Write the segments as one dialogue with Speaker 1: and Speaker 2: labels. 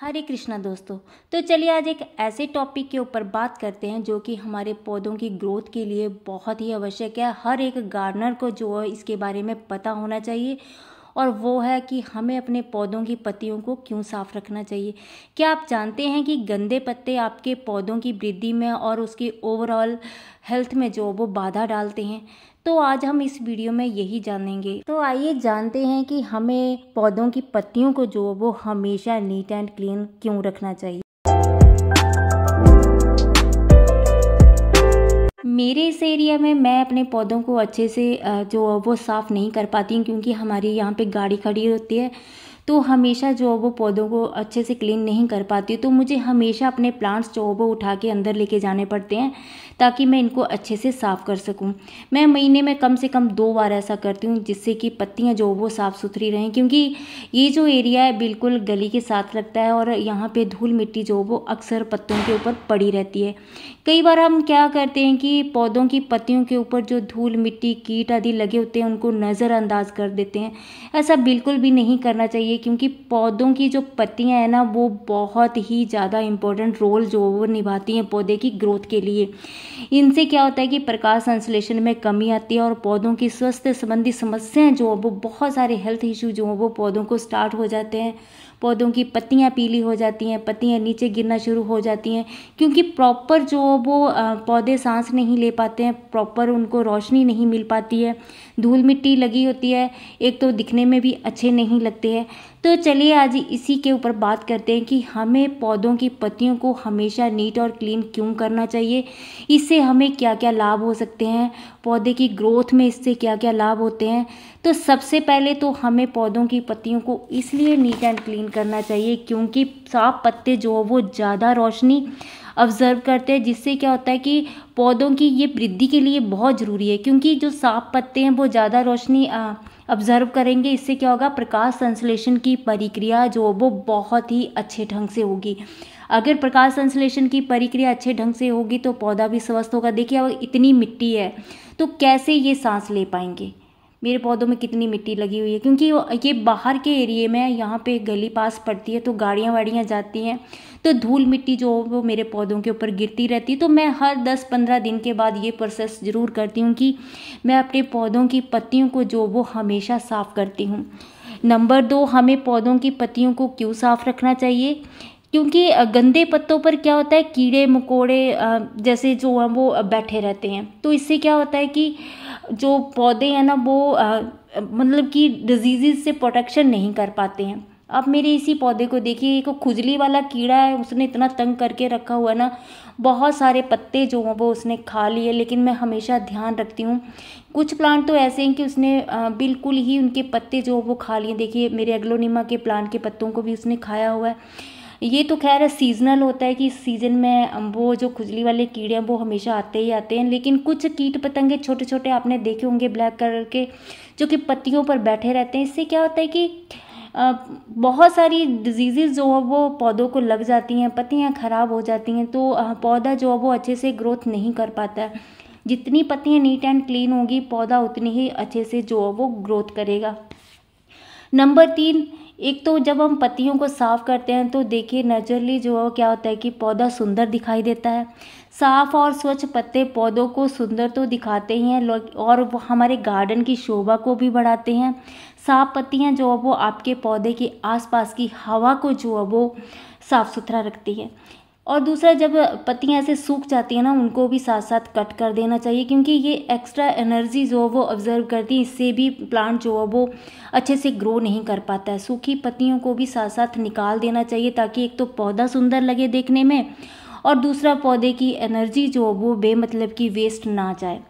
Speaker 1: हरे कृष्णा दोस्तों तो चलिए आज एक ऐसे टॉपिक के ऊपर बात करते हैं जो कि हमारे पौधों की ग्रोथ के लिए बहुत ही आवश्यक है हर एक गार्डनर को जो है इसके बारे में पता होना चाहिए और वो है कि हमें अपने पौधों की पत्तियों को क्यों साफ़ रखना चाहिए क्या आप जानते हैं कि गंदे पत्ते आपके पौधों की वृद्धि में और उसकी ओवरऑल हेल्थ में जो वो बाधा डालते हैं तो आज हम इस वीडियो में यही जानेंगे तो आइए जानते हैं कि हमें पौधों की पत्तियों को जो वो हमेशा नीट एंड क्लीन क्यों रखना चाहिए मेरे इस एरिया में मैं अपने पौधों को अच्छे से जो वो साफ़ नहीं कर पाती हूँ क्योंकि हमारी यहाँ पे गाड़ी खड़ी होती है तो हमेशा जो वो पौधों को अच्छे से क्लीन नहीं कर पाती तो मुझे हमेशा अपने प्लांट्स जो वो उठा के अंदर लेके जाने पड़ते हैं ताकि मैं इनको अच्छे से साफ़ कर सकूँ मैं महीने में कम से कम दो बार ऐसा करती हूँ जिससे कि पत्तियाँ जो वो साफ़ सुथरी रहें क्योंकि ये जो एरिया है बिल्कुल गली के साथ लगता है और यहाँ पर धूल मिट्टी जो वो अक्सर पत्तों के ऊपर पड़ी रहती है कई बार हम क्या करते हैं कि पौधों की पत्तियों के ऊपर जो धूल मिट्टी कीट आदि लगे होते हैं उनको नज़रअंदाज कर देते हैं ऐसा बिल्कुल भी नहीं करना चाहिए क्योंकि पौधों की जो पत्तियां हैं ना वो बहुत ही ज़्यादा इम्पोर्टेंट रोल जो वो निभाती हैं पौधे की ग्रोथ के लिए इनसे क्या होता है कि प्रकाश संश्लेषण में कमी आती है और पौधों की स्वास्थ्य संबंधी समस्याएं जो वो बहुत सारे हेल्थ इश्यू जो हैं वो पौधों को स्टार्ट हो जाते हैं पौधों की पत्तियाँ पीली हो जाती हैं पत्तियाँ नीचे गिरना शुरू हो जाती हैं क्योंकि प्रॉपर जो वो पौधे सांस नहीं ले पाते हैं प्रॉपर उनको रोशनी नहीं मिल पाती है धूल मिट्टी लगी होती है एक तो दिखने में भी अच्छे नहीं लगते हैं तो चलिए आज इसी के ऊपर बात करते हैं कि हमें पौधों की पत्तियों को हमेशा नीट और क्लीन क्यों करना चाहिए इससे हमें क्या क्या लाभ हो सकते हैं पौधे की ग्रोथ में इससे क्या क्या लाभ होते हैं तो सबसे पहले तो हमें पौधों की पत्तियों को इसलिए नीट एंड क्लीन करना चाहिए क्योंकि साफ पत्ते जो है वो ज़्यादा रोशनी ऑब्जर्व करते हैं जिससे क्या होता है कि पौधों की ये वृद्धि के लिए बहुत ज़रूरी है क्योंकि जो साफ पत्ते हैं वो ज़्यादा रोशनी ऑब्जर्व करेंगे इससे क्या होगा प्रकाश संश्लेषण की प्रक्रिया जो वो बहुत ही अच्छे ढंग से होगी अगर प्रकाश संश्लेषण की प्रक्रिया अच्छे ढंग से होगी तो पौधा भी स्वस्थ होगा देखिए अब इतनी मिट्टी है तो कैसे ये सांस ले पाएंगे मेरे पौधों में कितनी मिट्टी लगी हुई है क्योंकि ये बाहर के एरिए में यहाँ पे गली पास पड़ती है तो गाड़ियाँ वाड़ियाँ जाती हैं तो धूल मिट्टी जो वो मेरे पौधों के ऊपर गिरती रहती है तो मैं हर दस पंद्रह दिन के बाद ये प्रोसेस ज़रूर करती हूँ कि मैं अपने पौधों की पत्तियों को जो वो हमेशा साफ़ करती हूँ नंबर दो हमें पौधों की पत्तियों को क्यों साफ़ रखना चाहिए क्योंकि गंदे पत्तों पर क्या होता है कीड़े मकोड़े जैसे जो हैं वो बैठे रहते हैं तो इससे क्या होता है कि जो पौधे हैं ना वो मतलब कि डिजीज़ से प्रोटेक्शन नहीं कर पाते हैं अब मेरे इसी पौधे को देखिए एक खुजली वाला कीड़ा है उसने इतना तंग करके रखा हुआ ना बहुत सारे पत्ते जो हैं वो उसने खा लिए लेकिन मैं हमेशा ध्यान रखती हूँ कुछ प्लांट तो ऐसे हैं कि उसने बिल्कुल ही उनके पत्ते जो वो खा लिए देखिए मेरे एग्लोनीमा के प्लांट के पत्तों को भी उसने खाया हुआ है ये तो खैर सीजनल होता है कि इस सीज़न में वो जो खुजली वाले कीड़े हैं वो हमेशा आते ही आते हैं लेकिन कुछ कीट पतंगे छोटे छोटे आपने देखे होंगे ब्लैक कलर के जो कि पत्तियों पर बैठे रहते हैं इससे क्या होता है कि बहुत सारी डिजीज़ जो है वो पौधों को लग जाती हैं पत्तियाँ ख़राब हो जाती हैं तो पौधा जो है वो अच्छे से ग्रोथ नहीं कर पाता है जितनी पत्तियाँ नीट एंड क्लीन होगी पौधा उतनी ही अच्छे से जो है वो ग्रोथ करेगा नंबर तीन एक तो जब हम पत्तियों को साफ़ करते हैं तो देखिए नेचुरली जो क्या होता है कि पौधा सुंदर दिखाई देता है साफ़ और स्वच्छ पत्ते पौधों को सुंदर तो दिखाते ही हैं और हमारे गार्डन की शोभा को भी बढ़ाते हैं साफ पत्तियाँ जो है वो आपके पौधे के आसपास की हवा को जो है वो साफ़ सुथरा रखती है और दूसरा जब पत्तियाँ ऐसे सूख जाती हैं ना उनको भी साथ साथ कट कर देना चाहिए क्योंकि ये एक्स्ट्रा एनर्जी जो है वो ऑब्जर्व करती है इससे भी प्लांट जो है वो अच्छे से ग्रो नहीं कर पाता है सूखी पत्तियों को भी साथ साथ निकाल देना चाहिए ताकि एक तो पौधा सुंदर लगे देखने में और दूसरा पौधे की एनर्जी जो है वो बेमतलब की वेस्ट ना जाए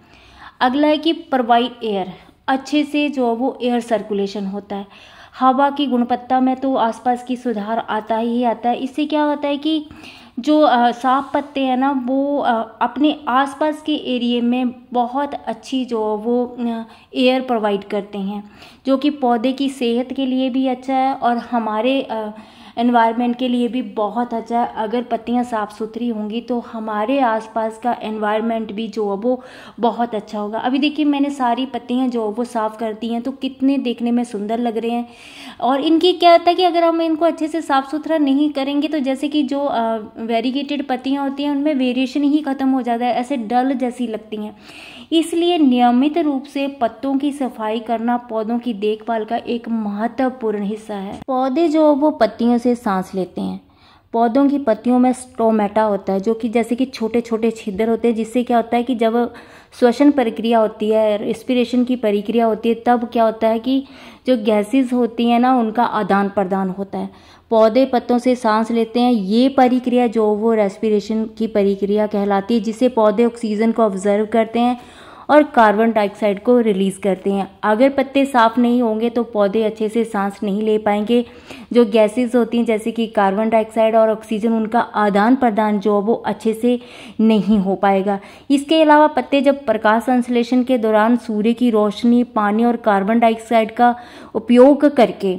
Speaker 1: अगला है कि प्रोवाइड एयर अच्छे से जो है वो एयर सर्कुलेशन होता है हवा की गुणवत्ता में तो आसपास की सुधार आता ही आता है इससे क्या होता है कि जो साफ पत्ते हैं ना वो अपने आसपास के एरिए में बहुत अच्छी जो वो एयर प्रोवाइड करते हैं जो कि पौधे की सेहत के लिए भी अच्छा है और हमारे एनवायरनमेंट के लिए भी बहुत अच्छा है अगर पत्तियाँ साफ़ सुथरी होंगी तो हमारे आसपास का एनवायरनमेंट भी जो है वो बहुत अच्छा होगा अभी देखिए मैंने सारी पत्तियाँ जो है वो साफ़ कर दी हैं तो कितने देखने में सुंदर लग रहे हैं और इनकी क्या होता है कि अगर हम इनको अच्छे से साफ़ सुथरा नहीं करेंगे तो जैसे कि जो वेरीगेटेड पत्तियाँ होती हैं उनमें वेरिएशन ही ख़त्म हो जाता है ऐसे डल जैसी लगती हैं इसलिए नियमित रूप से पत्तों की सफाई करना पौधों की देखभाल का एक महत्वपूर्ण हिस्सा है पौधे जो वो पत्तियों से से सांस लेते हैं पौधों की पत्तियों में स्टोमेटा होता है जो कि जैसे कि छोटे छोटे छिद्र होते हैं जिससे क्या होता है कि जब श्वसन प्रक्रिया होती है रेस्पिरेशन की प्रक्रिया होती है तब क्या होता है कि जो गैसेस होती हैं ना उनका आदान प्रदान होता है पौधे पत्तों से सांस लेते हैं ये प्रक्रिया जो वो रेस्पिरेशन की प्रक्रिया कहलाती है जिससे पौधे ऑक्सीजन को ऑब्जर्व करते हैं और कार्बन डाइऑक्साइड को रिलीज़ करते हैं अगर पत्ते साफ नहीं होंगे तो पौधे अच्छे से सांस नहीं ले पाएंगे जो गैसेज होती हैं जैसे कि कार्बन डाइऑक्साइड और ऑक्सीजन उनका आदान प्रदान जो है वो अच्छे से नहीं हो पाएगा इसके अलावा पत्ते जब प्रकाश संश्लेषण के दौरान सूर्य की रोशनी पानी और कार्बन डाइऑक्साइड का उपयोग करके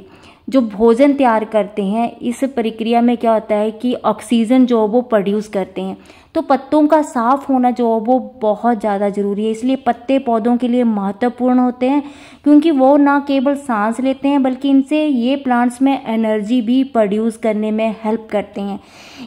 Speaker 1: जो भोजन तैयार करते हैं इस प्रक्रिया में क्या होता है कि ऑक्सीजन जो वो प्रोड्यूस करते हैं तो पत्तों का साफ होना जो है वो बहुत ज़्यादा ज़रूरी है इसलिए पत्ते पौधों के लिए महत्वपूर्ण होते हैं क्योंकि वो ना केवल सांस लेते हैं बल्कि इनसे ये प्लांट्स में एनर्जी भी प्रोड्यूस करने में हेल्प करते हैं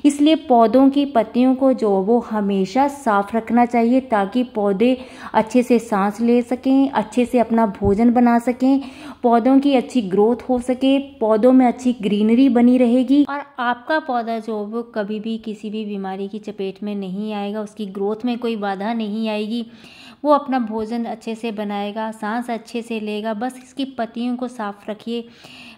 Speaker 1: इसलिए पौधों की पत्तियों को जो वो हमेशा साफ रखना चाहिए ताकि पौधे अच्छे से सांस ले सकें अच्छे से अपना भोजन बना सकें पौधों की अच्छी ग्रोथ हो सके पौधों में अच्छी ग्रीनरी बनी रहेगी और आपका पौधा जो वो कभी भी किसी भी बीमारी की चपेट में में नहीं आएगा उसकी ग्रोथ में कोई बाधा नहीं आएगी वो अपना भोजन अच्छे से बनाएगा सांस अच्छे से लेगा बस इसकी पत्तियों को साफ़ रखिए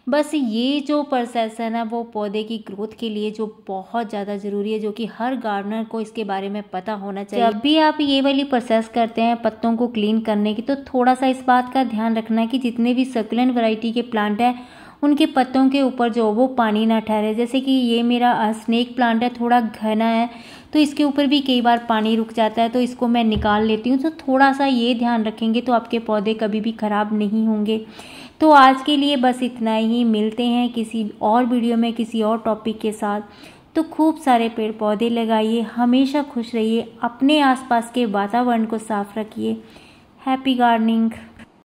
Speaker 1: बस ये जो प्रोसेस है वो पौधे की ग्रोथ के लिए जो बहुत ज़्यादा ज़रूरी है जो कि हर गार्डनर को इसके बारे में पता होना चाहिए जब भी आप ये वाली प्रोसेस करते हैं पत्तों को क्लीन करने की तो थोड़ा सा इस बात का ध्यान रखना है कि जितने भी सर्कुलेंट वैरायटी के प्लांट हैं उनके पत्तों के ऊपर जो वो पानी ना ठहरे जैसे कि ये मेरा स्नेक प्लांट है थोड़ा घना है तो इसके ऊपर भी कई बार पानी रुक जाता है तो इसको मैं निकाल लेती हूँ तो थोड़ा सा ये ध्यान रखेंगे तो आपके पौधे कभी भी ख़राब नहीं होंगे तो आज के लिए बस इतना ही मिलते हैं किसी और वीडियो में किसी और टॉपिक के साथ तो खूब सारे पेड़ पौधे लगाइए हमेशा खुश रहिए अपने आसपास के वातावरण को साफ रखिए हैप्पी गार्डनिंग